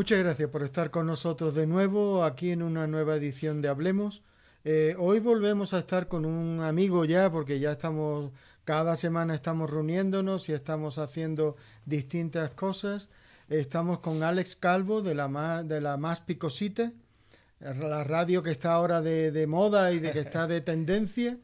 Muchas gracias por estar con nosotros de nuevo aquí en una nueva edición de Hablemos. Eh, hoy volvemos a estar con un amigo ya, porque ya estamos, cada semana estamos reuniéndonos y estamos haciendo distintas cosas. Estamos con Alex Calvo de la más, de la más picosita, la radio que está ahora de, moda y de que está de tendencia.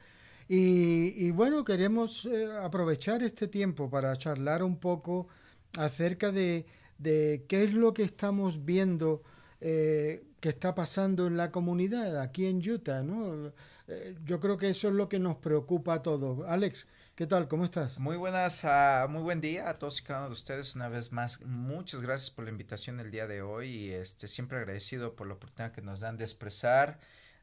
Y, bueno, queremos eh, aprovechar este tiempo para charlar un poco acerca de de qué es lo que estamos viendo eh, que está pasando en la comunidad aquí en Utah, ¿no? Eh, yo creo que eso es lo que nos preocupa a todos. Alex, ¿qué tal? ¿Cómo estás? Muy buenas, ah, muy buen día a todos y cada uno de ustedes una vez más. Muchas gracias por la invitación el día de hoy y este, siempre agradecido por la oportunidad que nos dan de expresar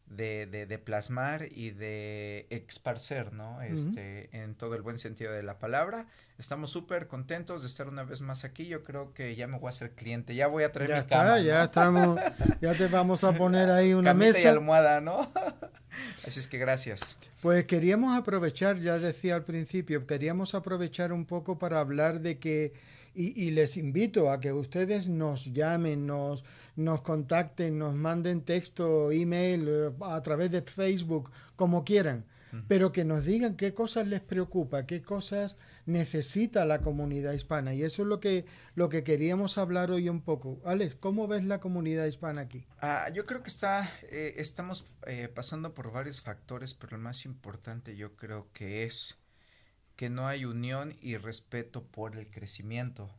de, plasmar y de exparcer ¿no? Este, en todo el buen sentido de la palabra. Estamos súper contentos de estar una vez más aquí. Yo creo que ya me voy a hacer cliente. Ya voy a traer ya mi cama, Ya estamos, ya te vamos a poner ahí una mesa. y almohada, ¿no? Así es que gracias. Pues queríamos aprovechar, ya decía al principio, queríamos aprovechar un poco para hablar de que, y, y les invito a que ustedes nos llamen, nos, nos contacten, nos manden texto, email, eh, a través de Facebook, como quieran, pero que nos digan qué cosas les preocupa, qué cosas necesita la comunidad hispana. Y eso es lo que, lo que queríamos hablar hoy un poco. Alex, ¿cómo ves la comunidad hispana aquí? Ah, yo creo que está, eh, estamos eh, pasando por varios factores, pero el más importante yo creo que es que no hay unión y respeto por el crecimiento.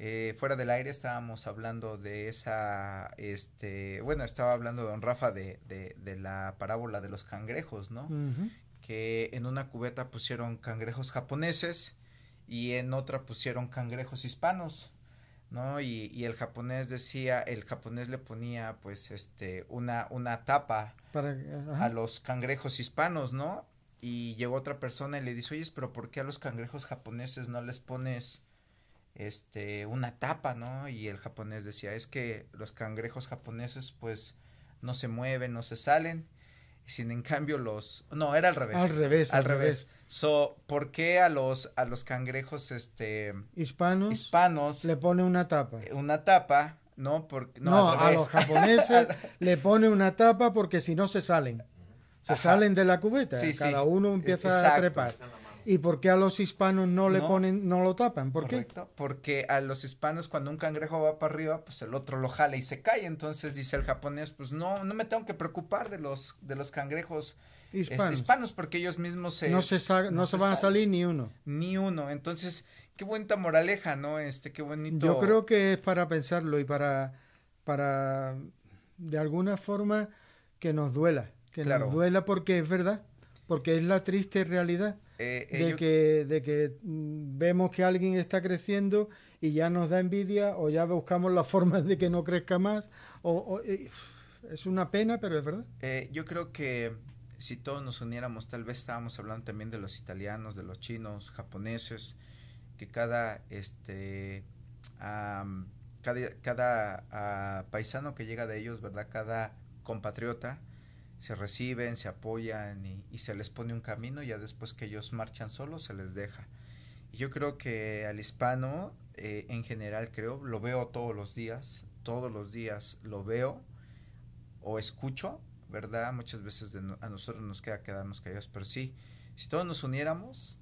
Eh, fuera del aire estábamos hablando de esa, este, bueno, estaba hablando don Rafa de, de, la parábola de los cangrejos, ¿no? Que en una cubeta pusieron cangrejos japoneses y en otra pusieron cangrejos hispanos. ¿no? Y, el japonés decía, el japonés le ponía pues este una, una tapa a los cangrejos hispanos, ¿no? Y llegó otra persona y le dice, oye, pero ¿por qué a los cangrejos japoneses no les pones este, una tapa, ¿no? Y el japonés decía, es que los cangrejos japoneses pues no se mueven, no se salen, sin en cambio los, no, era al revés. Al revés. Al, revés. So, ¿por qué a los, a los cangrejos, este. Hispanos. Hispanos. Le pone una tapa. Eh, una tapa, ¿no? Porque, no, a los japoneses le pone una tapa porque si no se salen. Se salen de la cubeta. Sí, Cada uno empieza a trepar. ¿Y por qué a los hispanos no le ponen, no lo tapan? ¿Por correcto, Porque a los hispanos cuando un cangrejo va para arriba, pues el otro lo jala y se cae. Entonces dice el japonés, pues no, no me tengo que preocupar de los, de los cangrejos hispanos, porque ellos mismos se... No se, no, no se, van a salir ni uno. Ni uno. Entonces, qué buena moraleja, ¿no? Este, qué bonito. Yo creo que es para pensarlo y para, para de alguna forma, que nos duela. Que nos duela porque es verdad, porque es la triste realidad eh, de, que, mm, vemos que alguien está creciendo y ya nos da envidia o ya buscamos la forma de que no crezca más. O, es una pena, pero es verdad. Eh, yo creo que si todos nos uniéramos, tal vez estábamos hablando también de los italianos, de los chinos, japoneses, que cada, este, cada, ah, paisano que llega de ellos, ¿verdad? Cada compatriota, se reciben, se apoyan y, se les pone un camino, ya después que ellos marchan solos se les deja. Y yo creo que al hispano, eh, en general creo, lo veo todos los días, todos los días lo veo o escucho, ¿verdad? Muchas veces a nosotros nos queda quedarnos callados, pero sí, si todos nos uniéramos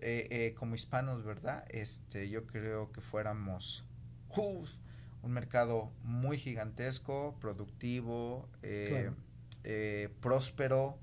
eh, eh, como hispanos, ¿verdad? Este, yo creo que fuéramos un mercado muy gigantesco, productivo. Eh, próspero.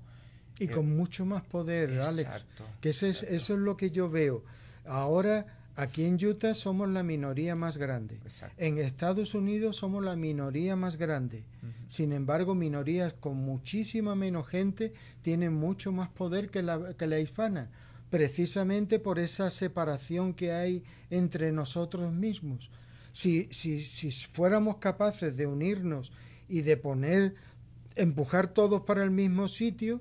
Y con eh, mucho más poder, Alex. Que es, eso es lo que yo veo. Ahora, aquí en Utah somos la minoría más grande. En Estados Unidos somos la minoría más grande. Sin embargo, minorías con muchísima menos gente tienen mucho más poder que la, que la hispana precisamente por esa separación que hay entre nosotros mismos. Si, si, fuéramos capaces de unirnos y de poner empujar todos para el mismo sitio,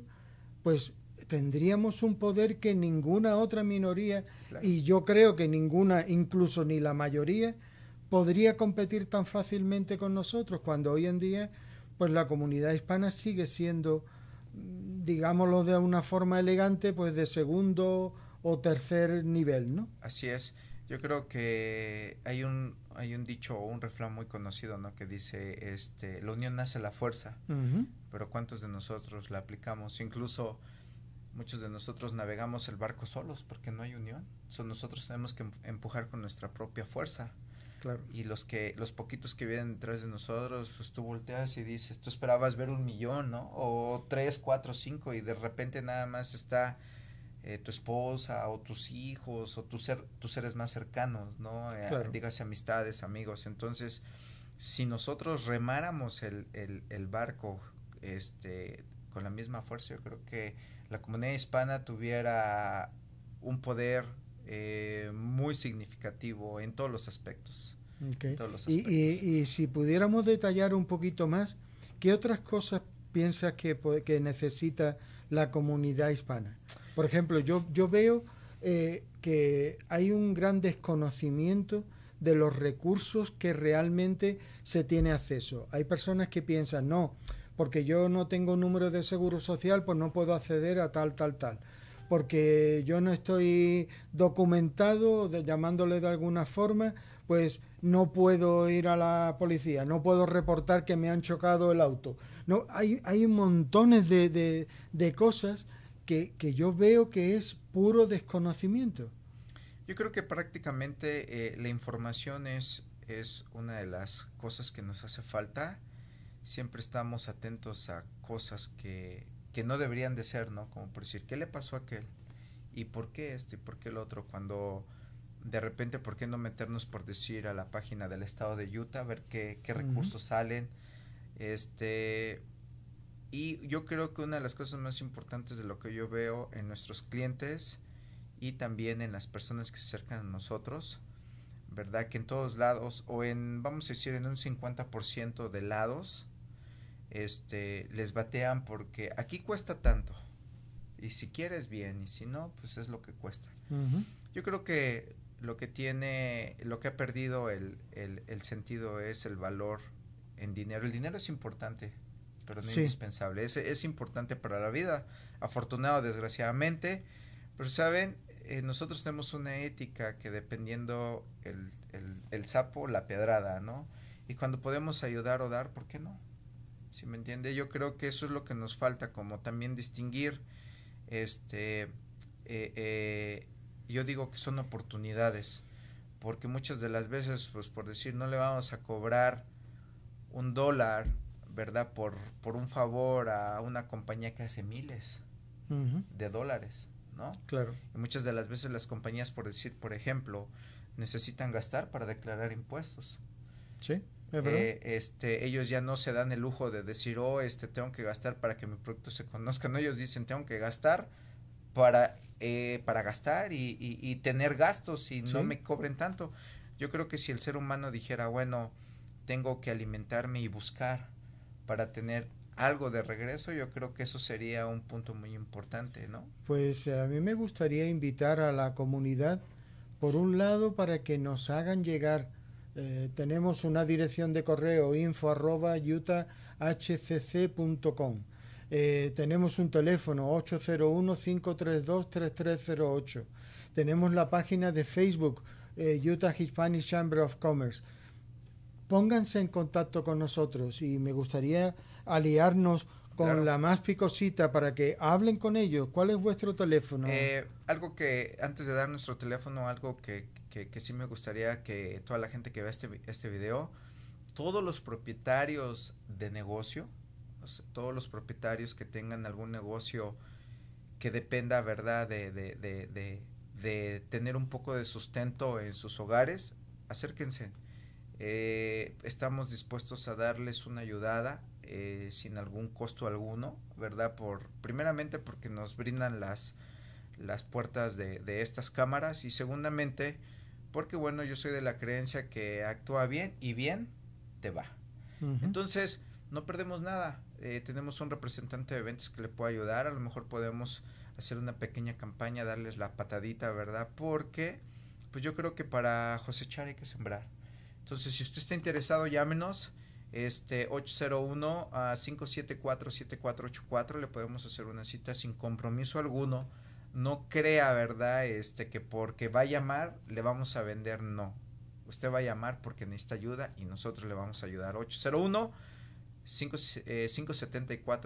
pues tendríamos un poder que ninguna otra minoría, y yo creo que ninguna, incluso ni la mayoría, podría competir tan fácilmente con nosotros, cuando hoy en día, pues la comunidad hispana sigue siendo, mm, digámoslo de una forma elegante, pues de segundo o tercer nivel, ¿no? Así es. Yo creo que hay un hay un dicho o un refrán muy conocido, ¿no? Que dice, este, la unión nace la fuerza, pero ¿cuántos de nosotros la aplicamos? Incluso muchos de nosotros navegamos el barco solos porque no hay unión. son nosotros tenemos que empujar con nuestra propia fuerza. Claro. Y los que, los poquitos que vienen detrás de nosotros, pues tú volteas y dices, tú esperabas ver un millón, ¿no? O tres, cuatro, cinco, y de repente nada más está eh, tu esposa o tus hijos o tus, tus seres más cercanos, ¿no? Eh, amistades, amigos. Entonces, si nosotros remáramos el, el, barco este, con la misma fuerza, yo creo que la comunidad hispana tuviera un poder eh, muy significativo en todos los aspectos. Y, si pudiéramos detallar un poquito más, ¿qué otras cosas piensas que, que necesita la comunidad hispana. Por ejemplo, yo, yo veo eh, que hay un gran desconocimiento de los recursos que realmente se tiene acceso. Hay personas que piensan, no, porque yo no tengo número de seguro social, pues no puedo acceder a tal, tal, tal. Porque yo no estoy documentado, llamándole de alguna forma, pues no puedo ir a la policía, no puedo reportar que me han chocado el auto. No, hay, hay montones de, cosas que, yo veo que es puro desconocimiento. Yo creo que prácticamente eh, la información es, es una de las cosas que nos hace falta. Siempre estamos atentos a cosas que, no deberían de ser, ¿no? Como por decir, ¿qué le pasó a aquel? ¿Y por qué esto? ¿Y por qué el otro? Cuando de repente, ¿por qué no meternos por decir a la página del estado de Utah, a ver qué, recursos salen? Este, y yo creo que una de las cosas más importantes de lo que yo veo en nuestros clientes y también en las personas que se acercan a nosotros, ¿verdad? Que en todos lados, o en, vamos a decir, en un 50% de lados, este, les batean porque aquí cuesta tanto. Y si quieres, bien, y si no, pues es lo que cuesta. Yo creo que lo que tiene, lo que ha perdido el, el, sentido es el valor en dinero. El dinero es importante, pero no indispensable. Es, es, importante para la vida, afortunado desgraciadamente, pero saben, eh, nosotros tenemos una ética que dependiendo el, sapo, la pedrada, ¿no? Y cuando podemos ayudar o dar, ¿por qué no? Si me entiende? Yo creo que eso es lo que nos falta, como también distinguir este, eh, eh, yo digo que son oportunidades, porque muchas de las veces, pues por decir, no le vamos a cobrar un dólar, ¿verdad? Por, por un favor a una compañía que hace miles de dólares, ¿no? Claro. Y muchas de las veces las compañías, por decir, por ejemplo, necesitan gastar para declarar impuestos. Sí. Eh, este, ellos ya no se dan el lujo de decir, oh, este, tengo que gastar para que mi producto se conozca. No, ellos dicen, tengo que gastar para eh, para gastar y, tener gastos y no me cobren tanto. Yo creo que si el ser humano dijera, bueno, tengo que alimentarme y buscar para tener algo de regreso, yo creo que eso sería un punto muy importante, ¿no? Pues eh, a mí me gustaría invitar a la comunidad, por un lado, para que nos hagan llegar. Eh, tenemos una dirección de correo info arroba eh, tenemos un teléfono 801-532-3308. Tenemos la página de Facebook, eh, Utah Hispanic Chamber of Commerce. Pónganse en contacto con nosotros y me gustaría aliarnos con la más picosita para que hablen con ellos. ¿Cuál es vuestro teléfono? Eh, algo que, antes de dar nuestro teléfono, algo que, que, sí me gustaría que toda la gente que vea este, este video, todos los propietarios de negocio, todos los propietarios que tengan algún negocio que dependa, ¿verdad?, de, tener un poco de sustento en sus hogares, acérquense. Eh, estamos dispuestos a darles una ayudada eh, sin algún costo alguno, ¿verdad? Por, primeramente porque nos brindan las, las puertas de, estas cámaras y segundamente porque, bueno, yo soy de la creencia que actúa bien y bien te va. Entonces, no perdemos nada. Eh, tenemos un representante de ventas que le puede ayudar. A lo mejor podemos hacer una pequeña campaña, darles la patadita, ¿verdad? Porque, pues yo creo que para cosechar hay que sembrar. Entonces, si usted está interesado, llámenos. Este 801 a 574 7484 le podemos hacer una cita sin compromiso alguno. No crea, ¿verdad? Este que porque va a llamar le vamos a vender, no. Usted va a llamar porque necesita ayuda y nosotros le vamos a ayudar. 801 574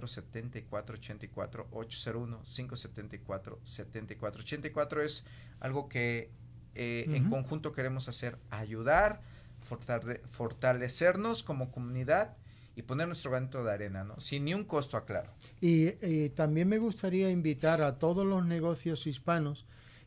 7484 801 574 7484 es algo que eh, en conjunto queremos hacer ayudar fortalecernos como comunidad y poner nuestro granito de arena, Sin ni un costo, aclaro. Y, eh, también me gustaría invitar a todos los negocios hispanos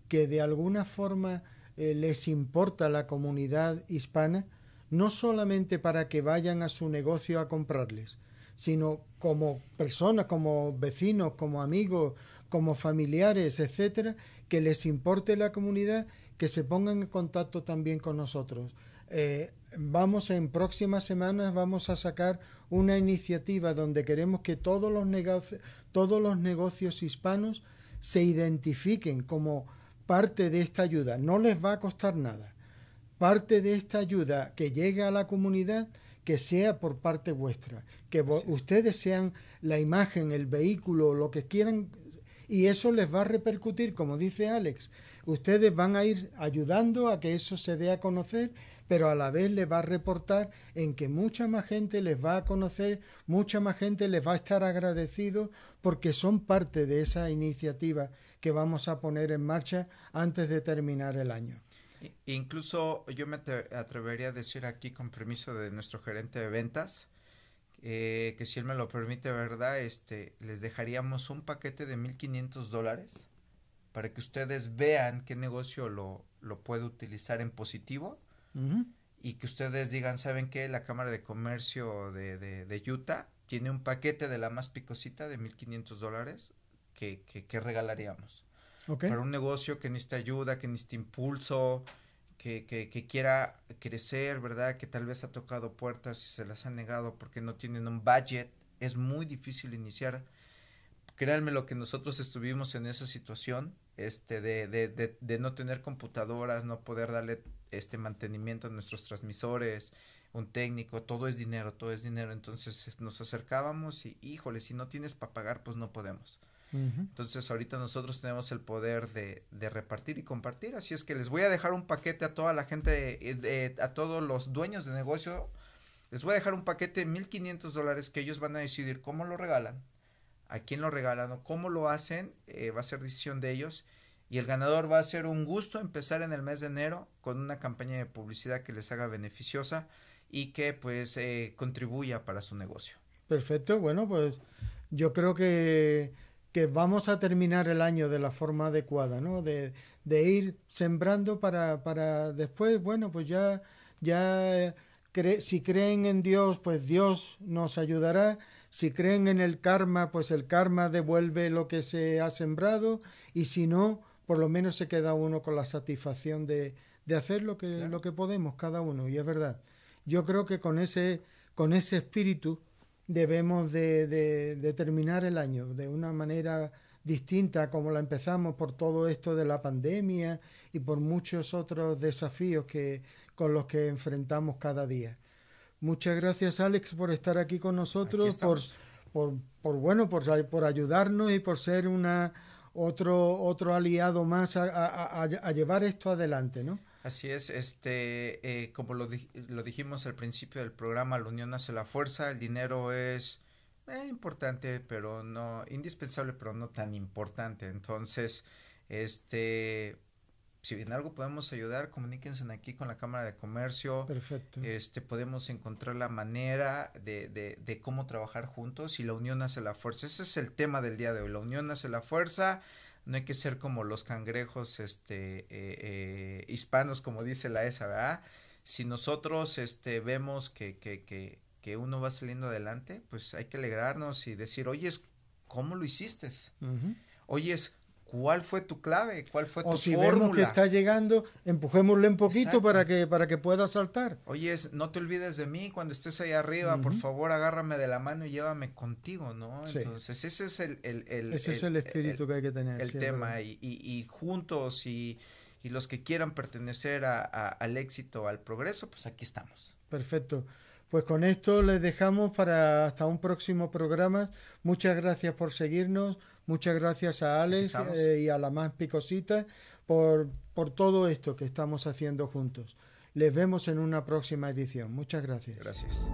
que de alguna forma eh, les importa la comunidad hispana, no solamente para que vayan a su negocio a comprarles, sino como personas, como vecinos, como amigos, como familiares, etcétera, que les importe la comunidad, que se pongan en contacto también con nosotros. Eh, vamos en próximas semanas vamos a sacar una iniciativa donde queremos que todos los negocios hispanos se identifiquen como parte de esta ayuda. No les va a costar nada parte de esta ayuda que llegue a la comunidad que sea por parte vuestra, que ustedes sean la imagen, el vehículo, lo que quieran, y eso les va a repercutir, como dice Alex, ustedes van a ir ayudando a que eso se dé a conocer, pero a la vez les va a reportar en que mucha más gente les va a conocer, mucha más gente les va a estar agradecido porque son parte de esa iniciativa que vamos a poner en marcha antes de terminar el año. E incluso yo me atrevería a decir aquí, con permiso de nuestro gerente de ventas, eh, que si él me lo permite, ¿verdad? Este, les dejaríamos un paquete de 1.500 dólares para que ustedes vean qué negocio lo, puede utilizar en positivo y que ustedes digan, ¿saben que La Cámara de Comercio de, Utah tiene un paquete de la más picosita de 1.500 dólares que, que regalaríamos para un negocio que necesita ayuda, que necesita impulso, que, quiera crecer, ¿verdad? Que tal vez ha tocado puertas y se las ha negado porque no tienen un budget. Es muy difícil iniciar. Créanme lo que nosotros estuvimos en esa situación, este, de, de, de no tener computadoras, no poder darle este mantenimiento a nuestros transmisores, un técnico, todo es dinero, todo es dinero. Entonces nos acercábamos y, híjole, si no tienes para pagar, pues no podemos. Entonces ahorita nosotros tenemos el poder de, repartir y compartir, así es que les voy a dejar un paquete a toda la gente, eh, a todos los dueños de negocio, les voy a dejar un paquete de 1.500 dólares que ellos van a decidir cómo lo regalan, a quién lo regalan o cómo lo hacen, eh, va a ser decisión de ellos. Y el ganador va a ser un gusto empezar en el mes de enero con una campaña de publicidad que les haga beneficiosa y que pues eh, contribuya para su negocio. Perfecto, bueno pues yo creo que vamos a terminar el año de la forma adecuada, ¿no? De, ir sembrando para, después, bueno, pues ya, ya si creen en Dios, pues Dios nos ayudará. Si creen en el karma, pues el karma devuelve lo que se ha sembrado. Y si no, por lo menos se queda uno con la satisfacción de, de hacer lo que, lo que podemos cada uno. Y es verdad. Yo creo que con ese, con ese espíritu debemos de, de, terminar el año de una manera distinta como la empezamos por todo esto de la pandemia y por muchos otros desafíos que, con los que enfrentamos cada día. Muchas gracias Alex por estar aquí con nosotros, por, por, bueno, por, por ayudarnos y por ser una, otro, otro aliado más a, a, llevar esto adelante, ¿no? Así es, este, eh, como lo, lo, dijimos al principio del programa, la unión hace la fuerza, el dinero es eh, importante, pero no, indispensable, pero no tan importante. Entonces, este, si bien algo podemos ayudar, comuníquense aquí con la Cámara de Comercio. Perfecto. Este, podemos encontrar la manera de, de, de cómo trabajar juntos y la unión hace la fuerza. Ese es el tema del día de hoy, la unión hace la fuerza no hay que ser como los cangrejos este, eh, eh, hispanos, como dice la ESA, ¿verdad? Si nosotros este, vemos que, que, que, que, uno va saliendo adelante, pues hay que alegrarnos y decir, oye, ¿cómo lo hiciste? Uh es ¿Cuál fue tu clave? ¿Cuál fue o si Vemos que está llegando, empujémosle un poquito para que, para que pueda saltar. Oye, no te olvides de mí cuando estés ahí arriba, por favor, agárrame de la mano y llévame contigo, ¿no? Entonces, ese es el, el, el ese es el espíritu que hay que tener. El tema, y, y, juntos, y, los que quieran pertenecer al éxito, al progreso, pues aquí estamos. Perfecto. Pues con esto les dejamos para hasta un próximo programa. Muchas gracias por seguirnos. Muchas gracias a Alex eh, y a la más picosita por, por todo esto que estamos haciendo juntos. Les vemos en una próxima edición. Muchas gracias. Gracias.